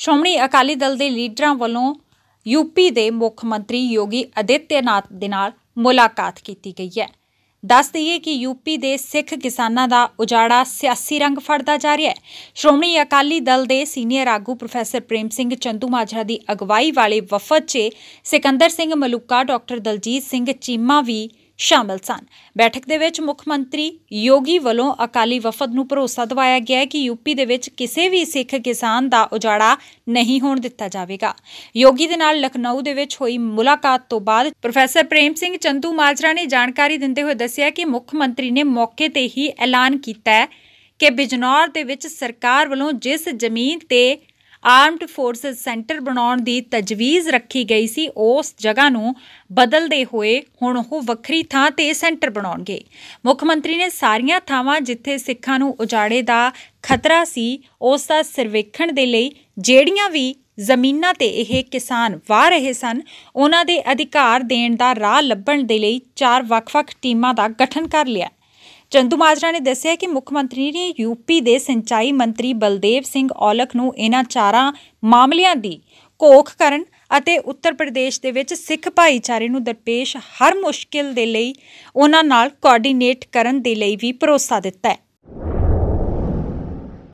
ਸ਼੍ਰੋਮਣੀ ਅਕਾਲੀ ਦਲ ਦੇ ਲੀਡਰਾਂ ਵੱਲੋਂ ਯੂਪੀ ਦੇ ਮੁੱਖ ਮੰਤਰੀ ਯੋਗੀ ਅਦਿੱਤਿਆਨਾਥ ਦੇ ਨਾਲ ਮੁਲਾਕਾਤ ਕੀਤੀ ਗਈ ਹੈ ਦੱਸ ਦਈਏ ਕਿ ਯੂਪੀ ਦੇ ਸਿੱਖ ਕਿਸਾਨਾਂ ਦਾ ਉਜਾੜਾ ਸਿਆਸੀ ਰੰਗ ਫੜਦਾ ਜਾ ਰਿਹਾ ਹੈ ਸ਼੍ਰੋਮਣੀ ਅਕਾਲੀ ਦਲ ਦੇ ਸੀਨੀਅਰ ਆਗੂ ਪ੍ਰੋਫੈਸਰ ਪ੍ਰੇਮ ਸਿੰਘ ਚੰਦੂ ਮਾਜਰਾ ਦੀ ਅਗਵਾਈ ਵਾਲੇ ਵਫਦ 'ਚ ਸਿਕੰਦਰ ਸਿੰਘ ਮਲੂਕਾ ਡਾਕਟਰ ਦਲਜੀਤ ਸਿੰਘ ਚੀਮਾ ਵੀ ਸ਼ਾਮਲ ਸਨ ਬੈਠਕ ਦੇ ਵਿੱਚ ਮੁੱਖ ਮੰਤਰੀ ਯੋਗੀ ਵੱਲੋਂ ਅਕਾਲੀ ਵਫਦ ਨੂੰ ਭਰੋਸਾ ਦਿਵਾਇਆ ਗਿਆ ਕਿ ਯੂਪੀ ਦੇ ਵਿੱਚ ਕਿਸੇ ਵੀ ਸਿੱਖ ਕਿਸਾਨ ਦਾ ਉਜਾੜਾ ਨਹੀਂ ਹੋਣ ਦਿੱਤਾ ਜਾਵੇਗਾ ਯੋਗੀ ਦੇ ਨਾਲ ਲਖਨਊ ਦੇ ਵਿੱਚ ਹੋਈ ਮੁਲਾਕਾਤ ਤੋਂ ਬਾਅਦ ਪ੍ਰੋਫੈਸਰ ਪ੍ਰੇਮ ਸਿੰਘ ਚੰਦੂ ਮਾਜਰਾ ਨੇ ਜਾਣਕਾਰੀ ਦਿੰਦੇ ਹੋਏ ਦੱਸਿਆ ਕਿ ਮੁੱਖ ਮੰਤਰੀ ਨੇ ਮੌਕੇ ਤੇ ਹੀ ਐਲਾਨ ਕੀਤਾ ਹੈ ਕਿ ਬਿਜਨੌਰ ਦੇ ਵਿੱਚ ਸਰਕਾਰ ਵੱਲੋਂ ਜਿਸ ਜ਼ਮੀਨ ਤੇ ਆਰਮਡ ਫੋਰਸਸ ਸੈਂਟਰ ਬਣਾਉਣ ਦੀ ਤਜਵੀਜ਼ ਰੱਖੀ ਗਈ ਸੀ ਉਸ ਜਗ੍ਹਾ ਨੂੰ ਬਦਲਦੇ ਹੋਏ ਹੁਣ ਉਹ ਵੱਖਰੀ ਥਾਂ ਤੇ ਸੈਂਟਰ ਬਣਾਉਣਗੇ ਮੁੱਖ ਮੰਤਰੀ ਨੇ ਸਾਰੀਆਂ ਥਾਵਾਂ ਜਿੱਥੇ ਸਿੱਖਾਂ ਨੂੰ ਉਜਾੜੇ ਦਾ ਖਤਰਾ ਸੀ ਉਸ ਦਾ ਸਰਵੇਖਣ ਦੇ ਲਈ ਜਿਹੜੀਆਂ ਵੀ ਜ਼ਮੀਨਾਂ ਤੇ ਇਹ ਕਿਸਾਨ ਵਾ ਰਹੇ ਸਨ ਉਹਨਾਂ ਦੇ ਅਧਿਕਾਰ ਦੇਣ ਦਾ ਰਾਹ ਲੱਭਣ ਦੇ ਲਈ ਚਾਰ ਵੱਖ-ਵੱਖ ਟੀਮਾਂ ਦਾ ਗਠਨ ਕਰ ਲਿਆ ਚੰਦੂ ਮਾਜਰਾ ਨੇ ਦੱਸਿਆ ਕਿ ਮੁੱਖ ਮੰਤਰੀ ਨੇ ਯੂਪੀ ਦੇ ਸਿੰਚਾਈ ਮੰਤਰੀ ਬਲਦੇਵ ਸਿੰਘ ਔਲਖ ਨੂੰ ਇਹਨਾਂ ਚਾਰਾਂ ਮਾਮਲਿਆਂ ਦੀ ਕੋਖ ਕਰਨ ਅਤੇ ਉੱਤਰ ਪ੍ਰਦੇਸ਼ ਦੇ ਵਿੱਚ ਸਿੱਖ ਭਾਈਚਾਰੇ ਨੂੰ ਦਰਪੇਸ਼ ਹਰ ਮੁਸ਼ਕਿਲ ਦੇ ਲਈ ਉਹਨਾਂ ਨਾਲ ਕੋਆਰਡੀਨੇਟ ਕਰਨ ਦੇ ਲਈ ਵੀ ਭਰੋਸਾ ਦਿੱਤਾ ਹੈ